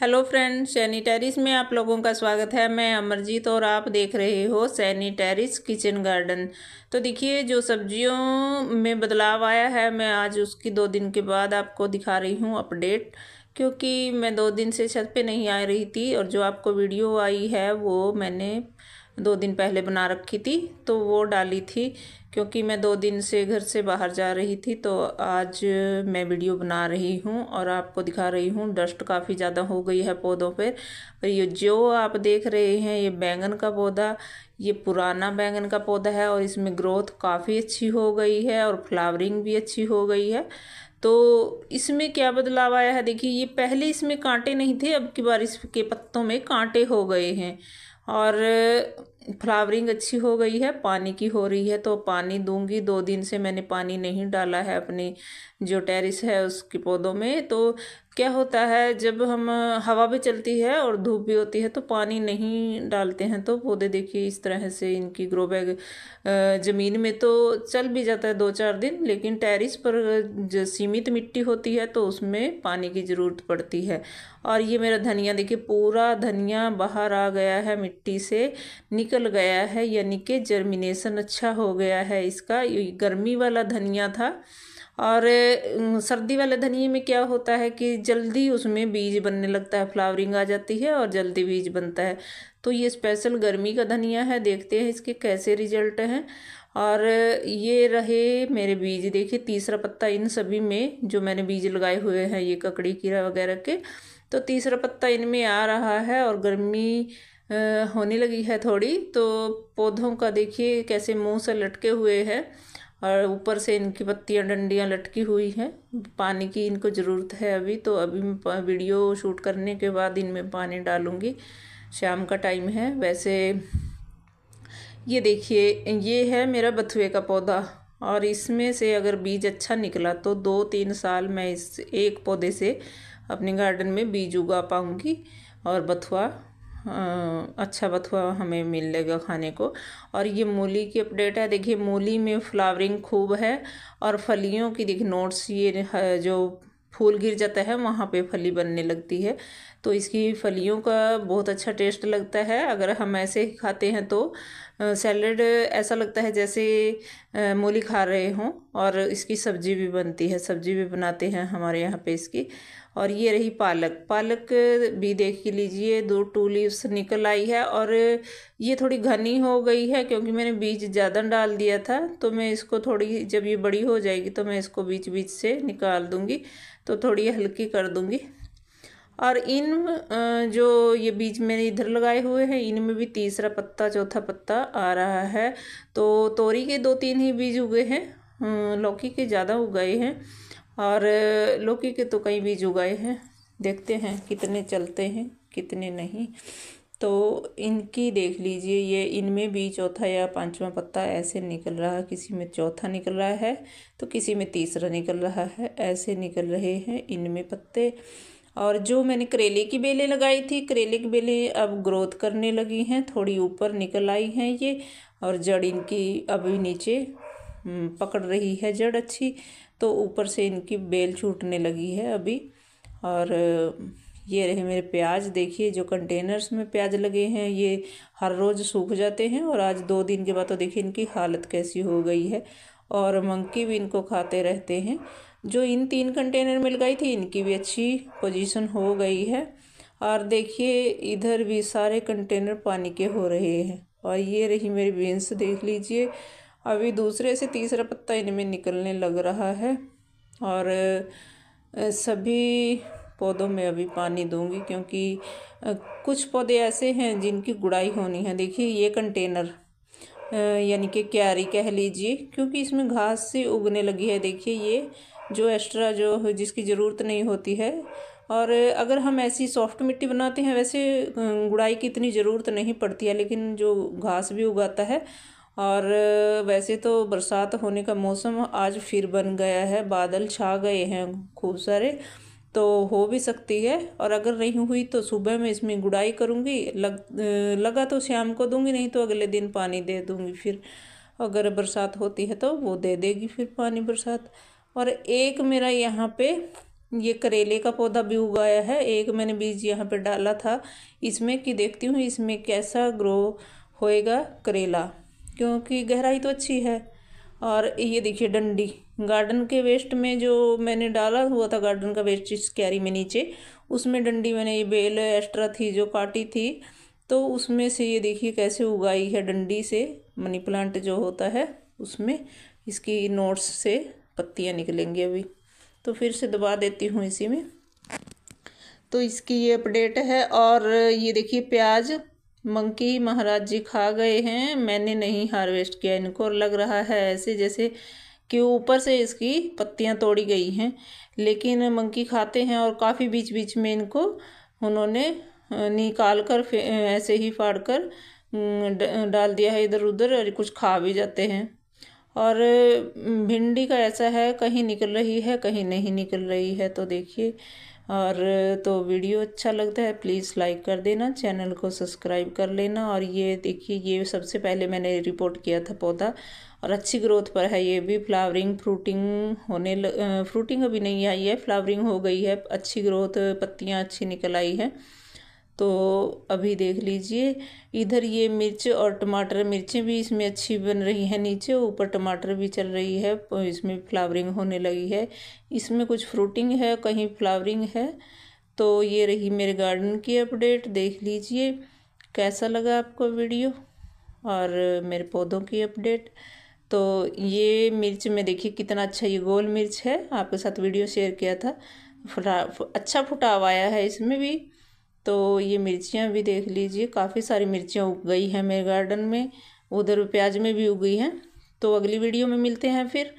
hello friend सैनिटेरिस में आप लोगों का स्वागत है मैं अमरजीत और आप देख रहे हो सैनिटेरिस किचन गार्डन तो देखिए जो सब्जियों में बदलाव आया है मैं आज उसकी दो दिन के बाद आपको दिखा रही हूँ अपडेट क्योंकि मैं दो दिन से छत पे नहीं आ रही थी और जो आपको वीडियो आई है वो मैंने दो दिन पहले बना रखी थी तो वो डाली थी क्योंकि मैं दो दिन से घर से बाहर जा रही थी तो आज मैं वीडियो बना रही हूँ और आपको दिखा रही हूँ डस्ट काफ़ी ज़्यादा हो गई है पौधों पर और ये जो आप देख रहे हैं ये बैंगन का पौधा ये पुराना बैंगन का पौधा है और इसमें ग्रोथ काफ़ी अच्छी हो गई है और फ्लावरिंग भी अच्छी हो गई है तो इसमें क्या बदलाव आया है देखिए ये पहले इसमें कांटे नहीं थे अब की बार इसके पत्तों में कांटे हो गए हैं और फ्लावरिंग अच्छी हो गई है पानी की हो रही है तो पानी दूंगी दो दिन से मैंने पानी नहीं डाला है अपनी जो टेरिस है उसके पौधों में तो क्या होता है जब हम हवा भी चलती है और धूप भी होती है तो पानी नहीं डालते हैं तो पौधे देखिए इस तरह से इनकी ग्रो बैग ज़मीन में तो चल भी जाता है दो चार दिन लेकिन टेरिस पर जो सीमित मिट्टी होती है तो उसमें पानी की ज़रूरत पड़ती है और ये मेरा धनिया देखिए पूरा धनिया बाहर आ गया है मिट्टी से निकल गया है यानी कि जर्मिनेसन अच्छा हो गया है इसका गर्मी वाला धनिया था और सर्दी वाले धनिए में क्या होता है कि जल्दी उसमें बीज बनने लगता है फ्लावरिंग आ जाती है और जल्दी बीज बनता है तो ये स्पेशल गर्मी का धनिया है देखते हैं इसके कैसे रिजल्ट हैं और ये रहे मेरे बीज देखिए तीसरा पत्ता इन सभी में जो मैंने बीज लगाए हुए हैं ये ककड़ी कीड़ा वगैरह के तो तीसरा पत्ता इनमें आ रहा है और गर्मी होने लगी है थोड़ी तो पौधों का देखिए कैसे मुंह से लटके हुए हैं और ऊपर से इनकी पत्तियाँ डंडियाँ लटकी हुई हैं पानी की इनको ज़रूरत है अभी तो अभी मैं वीडियो शूट करने के बाद इनमें पानी डालूँगी शाम का टाइम है वैसे ये देखिए ये है मेरा बथुए का पौधा और इसमें से अगर बीज अच्छा निकला तो दो तीन साल मैं इस एक पौधे से अपने गार्डन में बीज उगा पाऊँगी और बथुआ हाँ, अच्छा बथुआ हमें मिल जाएगा खाने को और ये मूली की अपडेट है देखिए मूली में फ्लावरिंग खूब है और फलियों की देखिए नोट्स ये जो फूल गिर जाता है वहाँ पे फली बनने लगती है तो इसकी फलियों का बहुत अच्छा टेस्ट लगता है अगर हम ऐसे ही खाते हैं तो सैलड ऐसा लगता है जैसे मूली खा रहे हों और इसकी सब्ज़ी भी बनती है सब्ज़ी भी बनाते हैं हमारे यहाँ पे इसकी और ये रही पालक पालक भी देख लीजिए दो टू लीव्स निकल आई है और ये थोड़ी घनी हो गई है क्योंकि मैंने बीज ज़्यादा डाल दिया था तो मैं इसको थोड़ी जब ये बड़ी हो जाएगी तो मैं इसको बीच बीच से निकाल दूँगी तो थोड़ी हल्की कर दूँगी और इन जो ये बीज मैंने इधर लगाए हुए हैं इनमें भी तीसरा पत्ता चौथा पत्ता आ रहा है तो तोरी के दो तीन ही बीज उगे हैं लौकी के ज़्यादा उगाए हैं और लौकी के तो कई बीज उगाए हैं देखते हैं कितने चलते हैं कितने नहीं तो इनकी देख लीजिए ये इनमें भी चौथा या पांचवा पत्ता ऐसे निकल रहा है किसी में चौथा निकल रहा है तो किसी में तीसरा निकल रहा है ऐसे निकल रहे हैं इनमें पत्ते और जो मैंने करेले की बेलें लगाई थी करेले की बेलें अब ग्रोथ करने लगी हैं थोड़ी ऊपर निकल आई हैं ये और जड़ इनकी अभी नीचे हम्म, पकड़ रही है जड़ अच्छी तो ऊपर से इनकी बेल छूटने लगी है अभी और ये रहे मेरे प्याज देखिए जो कंटेनर्स में प्याज लगे हैं ये हर रोज़ सूख जाते हैं और आज दो दिन के बाद तो देखिए इनकी हालत कैसी हो गई है और मंकी भी इनको खाते रहते हैं जो इन तीन कंटेनर मिल गई थी इनकी भी अच्छी पोजीशन हो गई है और देखिए इधर भी सारे कंटेनर पानी के हो रहे हैं और ये रही मेरी बीन्स देख लीजिए अभी दूसरे से तीसरा पत्ता इनमें निकलने लग रहा है और सभी पौधों में अभी पानी दूंगी क्योंकि कुछ पौधे ऐसे हैं जिनकी गुड़ाई होनी है देखिए ये कंटेनर यानी कि क्यारी कह लीजिए क्योंकि इसमें घास से उगने लगी है देखिए ये जो एक्स्ट्रा जो जिसकी ज़रूरत नहीं होती है और अगर हम ऐसी सॉफ्ट मिट्टी बनाते हैं वैसे गुड़ाई की इतनी ज़रूरत नहीं पड़ती है लेकिन जो घास भी उगाता है और वैसे तो बरसात होने का मौसम आज फिर बन गया है बादल छा गए हैं खूब सारे तो हो भी सकती है और अगर नहीं हुई तो सुबह में इसमें गुड़ाई करूँगी लग लगा तो शाम को दूँगी नहीं तो अगले दिन पानी दे दूँगी फिर अगर बरसात होती है तो वो दे देगी फिर पानी बरसात और एक मेरा यहाँ पे ये करेले का पौधा भी उगाया है एक मैंने बीज यहाँ पे डाला था इसमें कि देखती हूँ इसमें कैसा ग्रो होएगा करेला क्योंकि गहराई तो अच्छी है और ये देखिए डंडी गार्डन के वेस्ट में जो मैंने डाला हुआ था गार्डन का वेस्ट इस कैरी में नीचे उसमें डंडी मैंने ये बेल एक्स्ट्रा थी जो काटी थी तो उसमें से ये देखिए कैसे उगाई है डंडी से मनी प्लांट जो होता है उसमें इसकी नोट्स से पत्तियाँ निकलेंगी अभी तो फिर से दबा देती हूँ इसी में तो इसकी ये अपडेट है और ये देखिए प्याज मंकी महाराज जी खा गए हैं मैंने नहीं हार्वेस्ट किया इनको और लग रहा है ऐसे जैसे कि ऊपर से इसकी पत्तियां तोड़ी गई हैं लेकिन मंकी खाते हैं और काफ़ी बीच बीच में इनको उन्होंने निकाल कर ऐसे ही फाड़ कर डाल दिया है इधर उधर और कुछ खा भी जाते हैं और भिंडी का ऐसा है कहीं निकल रही है कहीं नहीं निकल रही है तो देखिए और तो वीडियो अच्छा लगता है प्लीज़ लाइक कर देना चैनल को सब्सक्राइब कर लेना और ये देखिए ये सबसे पहले मैंने रिपोर्ट किया था पौधा और अच्छी ग्रोथ पर है ये भी फ्लावरिंग फ्रूटिंग होने लग फ्रूटिंग अभी नहीं आई है फ्लावरिंग हो गई है अच्छी ग्रोथ पत्तियाँ अच्छी निकल आई है तो अभी देख लीजिए इधर ये मिर्च और टमाटर मिर्चें भी इसमें अच्छी बन रही हैं नीचे ऊपर टमाटर भी चल रही है इसमें फ्लावरिंग होने लगी है इसमें कुछ फ्रूटिंग है कहीं फ्लावरिंग है तो ये रही मेरे गार्डन की अपडेट देख लीजिए कैसा लगा आपको वीडियो और मेरे पौधों की अपडेट तो ये मिर्च में देखिए कितना अच्छा ये गोल मिर्च है आपके साथ वीडियो शेयर किया था फुटा अच्छा फुटाव आया है इसमें भी तो ये मिर्चियाँ भी देख लीजिए काफ़ी सारी मिर्चियाँ उग गई हैं मेरे गार्डन में उधर प्याज में भी उग गई हैं तो अगली वीडियो में मिलते हैं फिर